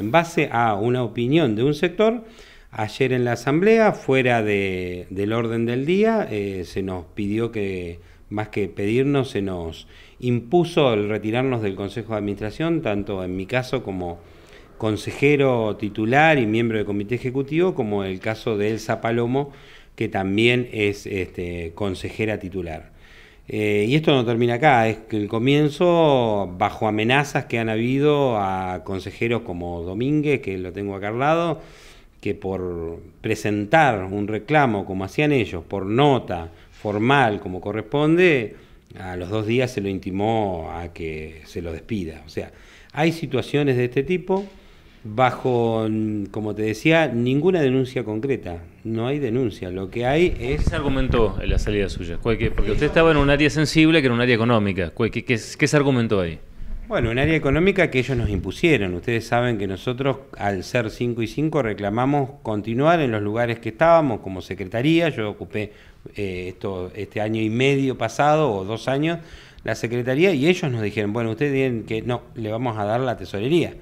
en base a una opinión de un sector, ayer en la asamblea, fuera del orden del día, eh, se nos pidió que, más que pedirnos, se nos impuso el retirarnos del Consejo de Administración, tanto en mi caso como consejero titular y miembro del comité ejecutivo, como el caso de Elsa Palomo, que también es este, consejera titular. Eh, y esto no termina acá, es que el comienzo bajo amenazas que han habido a consejeros como Domínguez, que lo tengo acá al lado, que por presentar un reclamo como hacían ellos, por nota formal como corresponde, a los dos días se lo intimó a que se lo despida. O sea, hay situaciones de este tipo bajo, mm, como te decía, ninguna denuncia concreta. No hay denuncia. Lo que hay es. ¿Qué se argumentó en la salida suya? Porque usted estaba en un área sensible que era un área económica. ¿Qué, qué, qué se argumentó ahí? Bueno, un área económica que ellos nos impusieron. Ustedes saben que nosotros, al ser 5 y 5, reclamamos continuar en los lugares que estábamos como secretaría. Yo ocupé eh, esto, este año y medio pasado o dos años la secretaría y ellos nos dijeron, bueno, ustedes dicen que no, le vamos a dar la tesorería.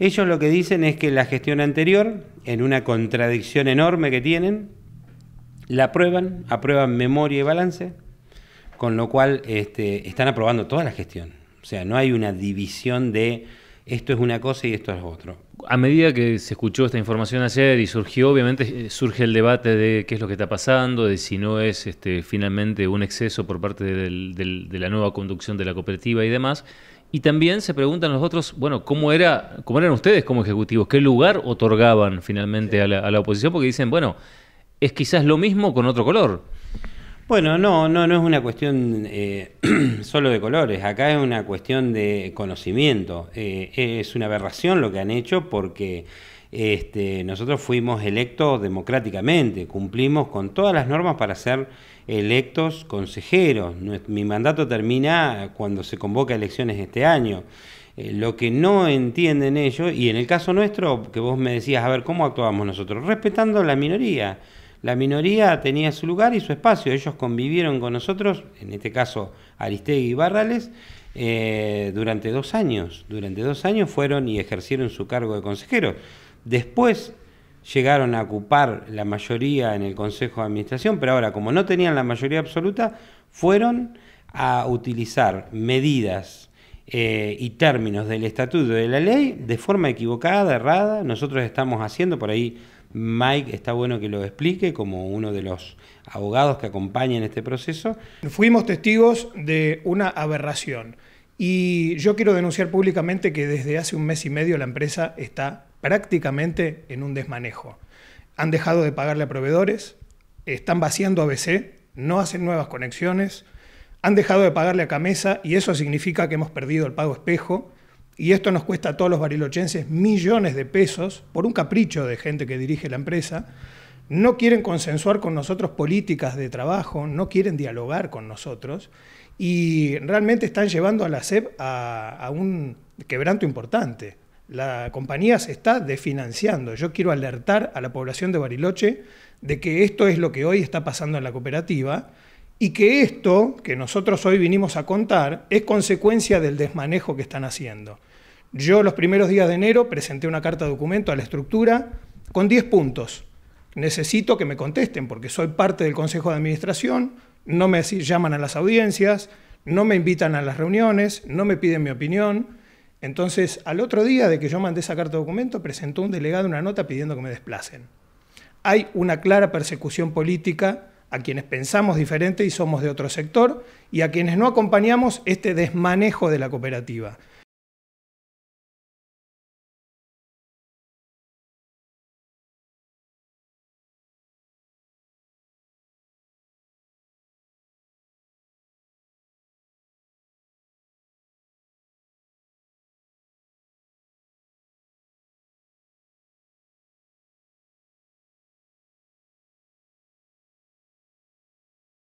Ellos lo que dicen es que la gestión anterior, en una contradicción enorme que tienen, la aprueban, aprueban memoria y balance, con lo cual este, están aprobando toda la gestión. O sea, no hay una división de esto es una cosa y esto es otro. A medida que se escuchó esta información ayer y surgió, obviamente eh, surge el debate de qué es lo que está pasando, de si no es este, finalmente un exceso por parte de la nueva conducción de la cooperativa y demás. Y también se preguntan los otros, bueno, ¿cómo, era, cómo eran ustedes como ejecutivos? ¿Qué lugar otorgaban finalmente a, la, oposición? Porque dicen, bueno, es quizás lo mismo con otro color. Bueno, no, no, no es una cuestión eh, solo de colores, acá es una cuestión de conocimiento. Eh, es una aberración lo que han hecho porque este, nosotros fuimos electos democráticamente, cumplimos con todas las normas para ser electos consejeros. Mi mandato termina cuando se convoca elecciones este año. Eh, lo que no entienden ellos, y en el caso nuestro, que vos me decías, a ver, ¿cómo actuamos nosotros? Respetando la minoría. La minoría tenía su lugar y su espacio. Ellos convivieron con nosotros, en este caso Aristegui y Barrales, eh, durante dos años. Durante dos años fueron y ejercieron su cargo de consejeros. Después llegaron a ocupar la mayoría en el Consejo de Administración, pero ahora como no tenían la mayoría absoluta, fueron a utilizar medidas eh, y términos del estatuto de la ley de forma equivocada, errada. Nosotros estamos haciendo por ahí Mike está bueno que lo explique como uno de los abogados que en este proceso. Fuimos testigos de una aberración. Y yo quiero denunciar públicamente que desde hace un mes y medio la empresa está prácticamente en un desmanejo. Han dejado de pagarle a proveedores, están vaciando ABC, no hacen nuevas conexiones, han dejado de pagarle a Camesa y eso significa que hemos perdido el pago espejo. Y esto nos cuesta a todos los barilochenses millones de pesos por un capricho de gente que dirige la empresa. No quieren consensuar con nosotros políticas de trabajo, no quieren dialogar con nosotros y realmente están llevando a la SEP a, un quebranto importante. La compañía se está desfinanciando. Yo quiero alertar a la población de Bariloche de que esto es lo que hoy está pasando en la cooperativa y que esto que nosotros hoy vinimos a contar es consecuencia del desmanejo que están haciendo. Yo los primeros días de enero presenté una carta de documento a la estructura con 10 puntos. Necesito que me contesten porque soy parte del Consejo de Administración, no me llaman a las audiencias, no me invitan a las reuniones, no me piden mi opinión. Entonces, al otro día de que yo mandé esa carta de documento, presentó un delegado una nota pidiendo que me desplacen. Hay una clara persecución política a quienes pensamos diferente y somos de otro sector, y a quienes no acompañamos este desmanejo de la cooperativa.